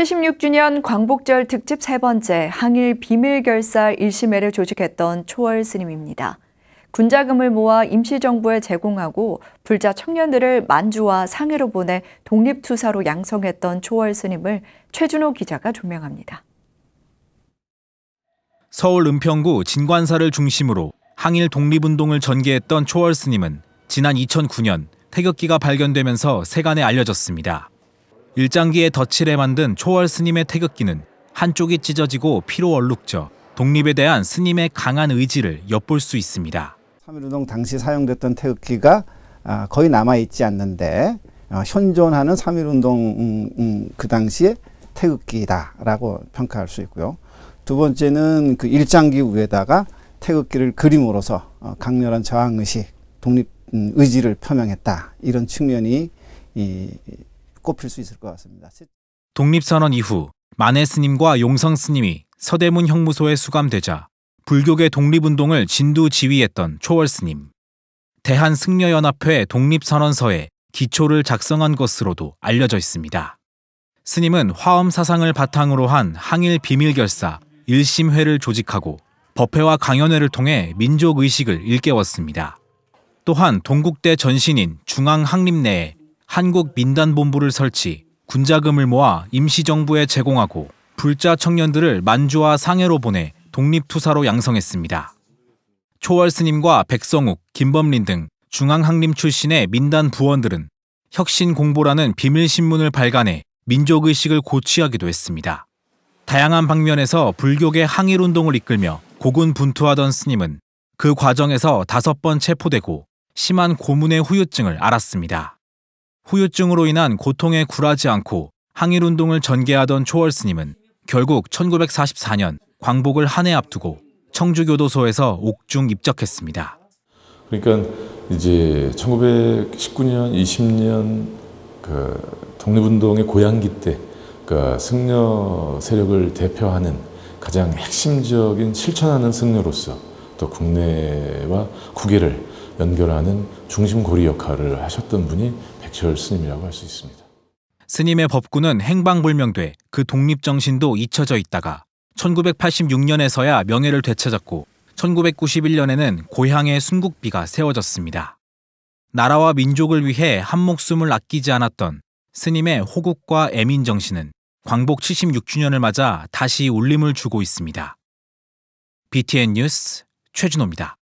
76주년 광복절 특집 세 번째 항일 비밀결사 1심회를 조직했던 초월 스님입니다. 군자금을 모아 임시정부에 제공하고 불자 청년들을 만주와 상해로 보내 독립투사로 양성했던 초월 스님을 최준호 기자가 조명합니다. 서울 은평구 진관사를 중심으로 항일 독립운동을 전개했던 초월 스님은 지난 2009년 태극기가 발견되면서 세간에 알려졌습니다. 일장기의 덫칠에 만든 초월 스님의 태극기는 한쪽이 찢어지고 피로 얼룩져 독립에 대한 스님의 강한 의지를 엿볼 수 있습니다. 3.1운동 당시 사용됐던 태극기가 아, 거의 남아있지 않는데 아, 현존하는 3.1운동 음, 음, 그 당시의 태극기다라고 평가할 수 있고요. 두 번째는 그 일장기 위에다가 태극기를 그림으로서 어, 강렬한 저항의식, 독립 음, 의지를 표명했다. 이런 측면이 꼽힐 수 있을 것 같습니다. 독립선언 이후 만해 스님과 용성 스님이 서대문 형무소에 수감되자 불교계 독립운동을 진두 지휘했던 초월 스님. 대한승려연합회 독립선언서에 기초를 작성한 것으로도 알려져 있습니다. 스님은 화엄 사상을 바탕으로 한 항일 비밀결사 1심회를 조직하고 법회와 강연회를 통해 민족의식을 일깨웠습니다. 또한 동국대 전신인 중앙항립내에 한국 민단본부를 설치, 군자금을 모아 임시정부에 제공하고 불자 청년들을 만주와 상해로 보내 독립투사로 양성했습니다. 초월 스님과 백성욱, 김범린 등 중앙항림 출신의 민단 부원들은 혁신공보라는 비밀신문을 발간해 민족의식을 고취하기도 했습니다. 다양한 방면에서 불교계 항일운동을 이끌며 고군분투하던 스님은 그 과정에서 다섯 번 체포되고 심한 고문의 후유증을 알았습니다. 후유증으로 인한 고통에 굴하지 않고 항일운동을 전개하던 초월스님은 결국 1944년 광복을 한 해 앞두고 청주교도소에서 옥중 입적했습니다. 그러니까 이제 1919년, 20년 그 독립운동의 고향기때 그 승려 세력을 대표하는 가장 핵심적인 실천하는 승려로서 또 국내와 국외를 연결하는 중심고리 역할을 하셨던 분이 백철 스님이라고 할 수 있습니다. 스님의 법구는 행방불명돼 그 독립정신도 잊혀져 있다가 1986년에서야 명예를 되찾았고 1991년에는 고향의 순국비가 세워졌습니다. 나라와 민족을 위해 한 목숨을 아끼지 않았던 스님의 호국과 애민 정신은 광복 76주년을 맞아 다시 울림을 주고 있습니다. BTN 뉴스 최준호입니다.